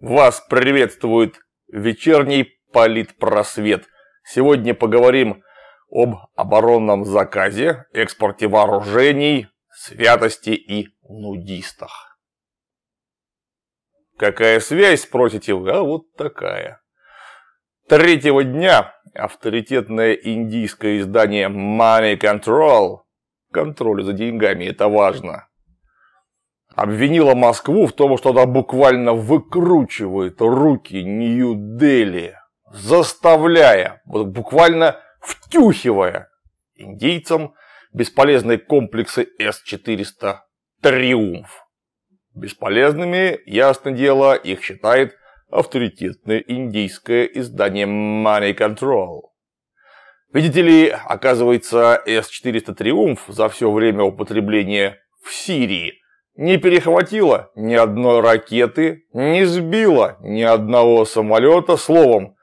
Вас приветствует вечерний политпросвет. Сегодня поговорим об оборонном заказе, экспорте вооружений, святости и нудистах. Какая связь, спросите вы? А вот такая. Третьего дня авторитетное индийское издание Money Control, контроль за деньгами, это важно, обвинило Москву в том, что она буквально выкручивает руки Нью-Дели, заставляя, вот буквально втюхивая индийцам бесполезные комплексы С-400 «Триумф». Бесполезными, ясно дело, их считает авторитетное индийское издание Money Control. Видите ли, оказывается, С-400 «Триумф» за все время употребления в Сирии не перехватила ни одной ракеты, не сбила ни одного самолета, словом,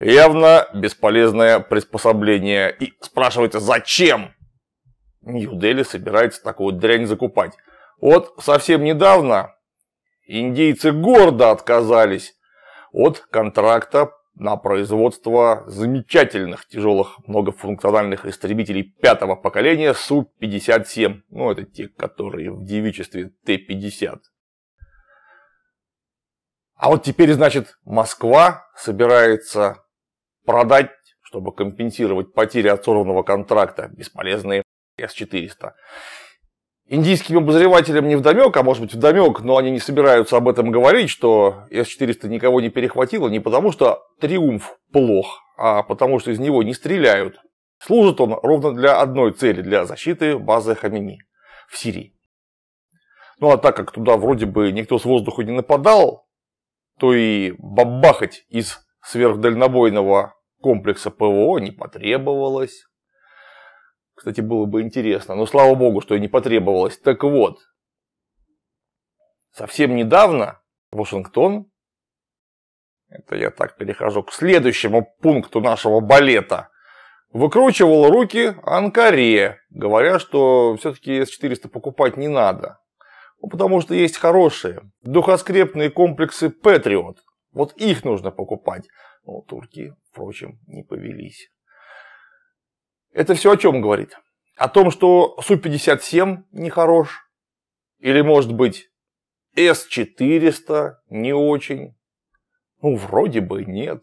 явно бесполезное приспособление. И спрашивается, зачем Нью-Дели собирается такую дрянь закупать? Вот совсем недавно индейцы гордо отказались от контракта на производство замечательных тяжелых многофункциональных истребителей пятого поколения Су-57. Ну, это те, которые в девичестве Т-50. А вот теперь, значит, Москва собирается продать, чтобы компенсировать потери от сорванного контракта, бесполезные С-400 индийским обозревателям не вдомек, а может быть вдомек, но они не собираются об этом говорить, что С-400 никого не перехватило не потому, что Триумф плох, а потому, что из него не стреляют. Служит он ровно для одной цели, для защиты базы Хамини в Сирии. Ну а так как туда вроде бы никто с воздуха не нападал, то и бабахать из сверхдальнобойного комплекса ПВО не потребовалось. Кстати, было бы интересно, но слава богу, что и не потребовалось. Так вот, совсем недавно Вашингтон, это я так перехожу к следующему пункту нашего балета, выкручивал руки Анкаре, говоря, что все-таки С-400 покупать не надо. Ну, потому что есть хорошие, духоскрепные комплексы Патриот. Вот их нужно покупать. Но ну, турки, впрочем, не повелись. Это все о чем говорит? О том, что Су-57 нехорош, или, может быть, С-400 не очень. Ну, вроде бы нет.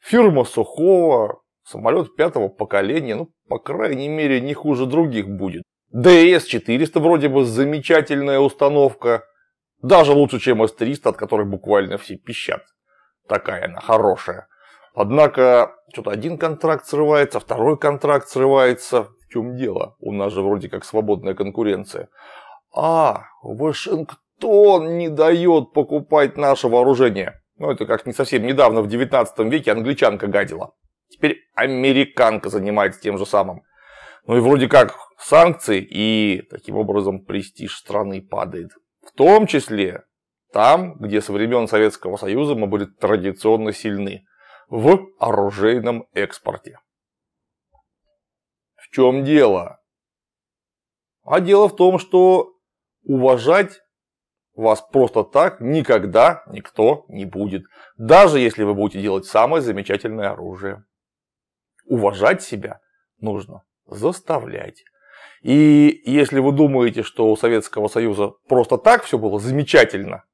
Фирма Сухого, самолет пятого поколения, ну, по крайней мере, не хуже других будет. ДС-400 вроде бы замечательная установка, даже лучше, чем С-300, от которой буквально все пищат. Такая она хорошая. Однако, что-то один контракт срывается, второй контракт срывается. В чем дело? У нас же вроде как свободная конкуренция. А, Вашингтон не дает покупать наше вооружение. Ну, это как не совсем недавно, в 19 веке англичанка гадила. Теперь американка занимается тем же самым. Ну и вроде как санкции, и таким образом престиж страны падает. В том числе там, где со времен Советского Союза мы были традиционно сильны в оружейном экспорте. В чем дело? А дело в том, что уважать вас просто так никогда никто не будет, даже если вы будете делать самое замечательное оружие. Уважать себя нужно заставлять. И если вы думаете, что у Советского Союза просто так все было замечательно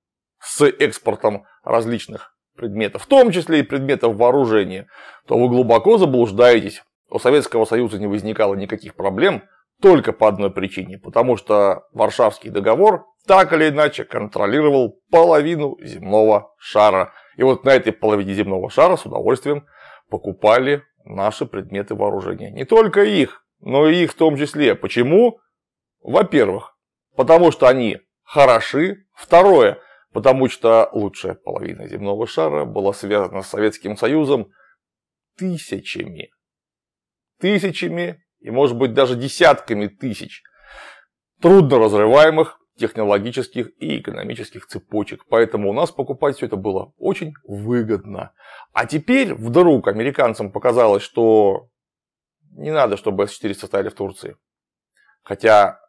с экспортом различных предметов, в том числе и предметов вооружения, то вы глубоко заблуждаетесь. У Советского Союза не возникало никаких проблем только по одной причине, потому что Варшавский договор так или иначе контролировал половину земного шара. И вот на этой половине земного шара с удовольствием покупали наши предметы вооружения. Не только их, но и их в том числе. Почему? Во-первых, потому что они хороши. Второе, потому что лучшая половина земного шара была связана с Советским Союзом тысячами. Тысячами и, может быть, даже десятками тысяч трудно разрываемых технологических и экономических цепочек. Поэтому у нас покупать все это было очень выгодно. А теперь вдруг американцам показалось, что не надо, чтобы С-400 стояли в Турции. Хотя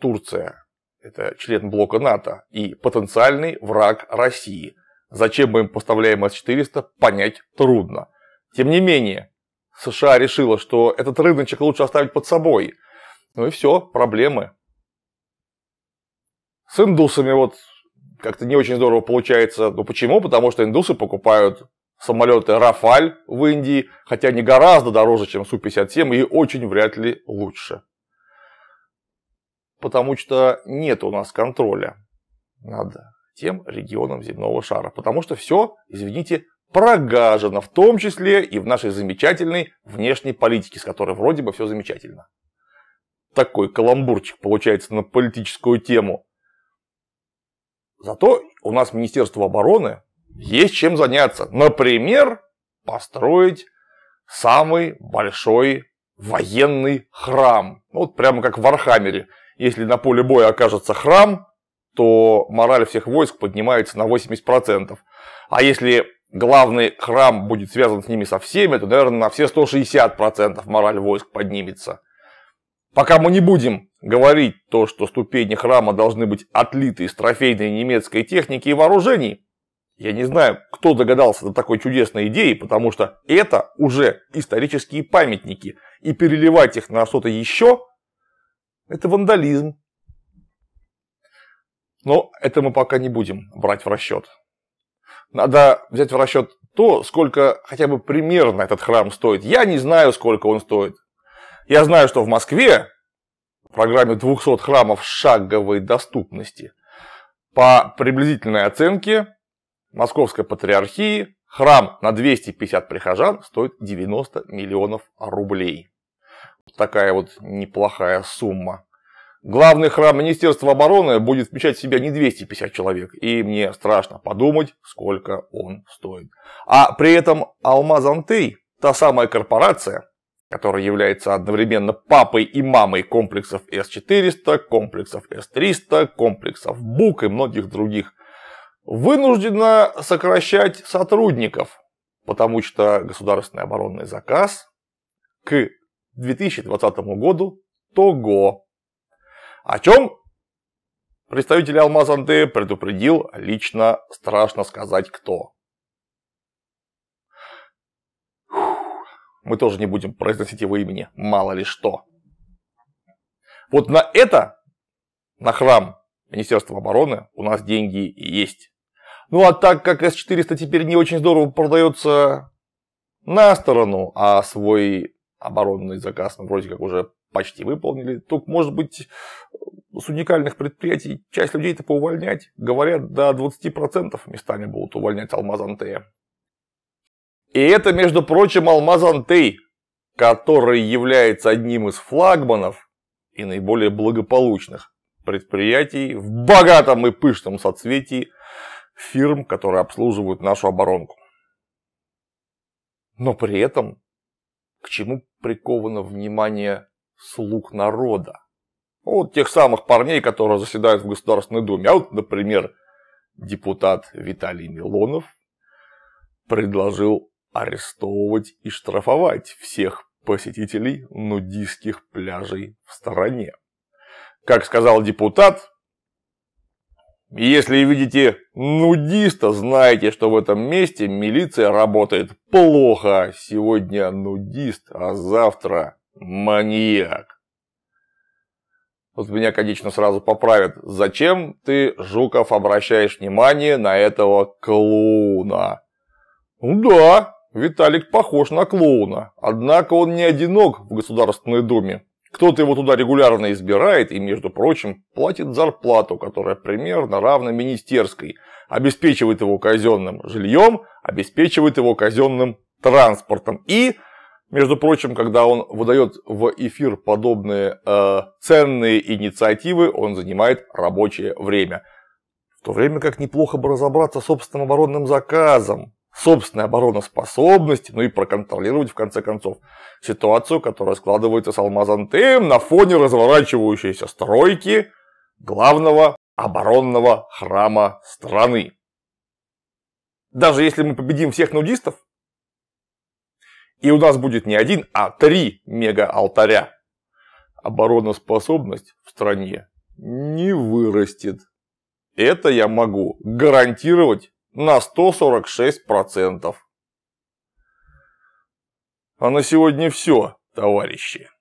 Турция это член блока НАТО и потенциальный враг России. Зачем мы им поставляем С-400, понять трудно. Тем не менее, США решила, что этот рыночек лучше оставить под собой. Ну и все, проблемы. С индусами вот как-то не очень здорово получается. Ну почему? Потому что индусы покупают самолеты Рафаль в Индии, хотя они гораздо дороже, чем Су-57 и очень вряд ли лучше потому что нет у нас контроля над тем регионом земного шара, потому что все, извините, прогажено, в том числе и в нашей замечательной внешней политике, с которой вроде бы все замечательно. Такой каламбурчик получается на политическую тему. Зато у нас Министерство обороны есть чем заняться. Например, построить самый большой военный храм. Ну, вот прямо как в Архамере если на поле боя окажется храм, то мораль всех войск поднимается на 80%. А если главный храм будет связан с ними со всеми, то, наверное, на все 160% мораль войск поднимется. Пока мы не будем говорить то, что ступени храма должны быть отлиты из трофейной немецкой техники и вооружений, я не знаю, кто догадался до такой чудесной идеи, потому что это уже исторические памятники, и переливать их на что-то еще это вандализм. Но это мы пока не будем брать в расчет. Надо взять в расчет то, сколько хотя бы примерно этот храм стоит. Я не знаю, сколько он стоит. Я знаю, что в Москве в программе 200 храмов шаговой доступности по приблизительной оценке Московской Патриархии храм на 250 прихожан стоит 90 миллионов рублей такая вот неплохая сумма. Главный храм Министерства обороны будет вмещать в себя не 250 человек, и мне страшно подумать, сколько он стоит. А при этом Алмаз Антей, та самая корпорация, которая является одновременно папой и мамой комплексов С-400, комплексов С-300, комплексов БУК и многих других, вынуждена сокращать сотрудников, потому что государственный оборонный заказ к 2020 году того. О чем представитель Алмаз предупредил лично страшно сказать кто. Мы тоже не будем произносить его имени, мало ли что. Вот на это, на храм Министерства обороны, у нас деньги и есть. Ну а так как С-400 теперь не очень здорово продается на сторону, а свой оборонный заказ мы ну, вроде как уже почти выполнили. Только, может быть, с уникальных предприятий часть людей-то типа поувольнять. Говорят, до 20% местами будут увольнять Алмаз Антея. И это, между прочим, Алмаз Антей, который является одним из флагманов и наиболее благополучных предприятий в богатом и пышном соцветии фирм, которые обслуживают нашу оборонку. Но при этом к чему приковано внимание слуг народа. Вот тех самых парней, которые заседают в Государственной Думе. А вот, например, депутат Виталий Милонов предложил арестовывать и штрафовать всех посетителей нудистских пляжей в стороне. Как сказал депутат, если видите нудиста, знайте, что в этом месте милиция работает плохо. Сегодня нудист, а завтра маньяк. Вот меня, конечно, сразу поправят. Зачем ты, Жуков, обращаешь внимание на этого клоуна? Ну да, Виталик похож на клоуна. Однако он не одинок в Государственной Думе. Кто-то его туда регулярно избирает и, между прочим, платит зарплату, которая примерно равна министерской, обеспечивает его казенным жильем, обеспечивает его казенным транспортом. И, между прочим, когда он выдает в эфир подобные э, ценные инициативы, он занимает рабочее время. В то время как неплохо бы разобраться с собственным оборонным заказом, собственной обороноспособности, ну и проконтролировать, в конце концов, ситуацию, которая складывается с Алмазантеем на фоне разворачивающейся стройки главного оборонного храма страны. Даже если мы победим всех нудистов, и у нас будет не один, а три мега-алтаря, обороноспособность в стране не вырастет. Это я могу гарантировать на 146%. А на сегодня все, товарищи.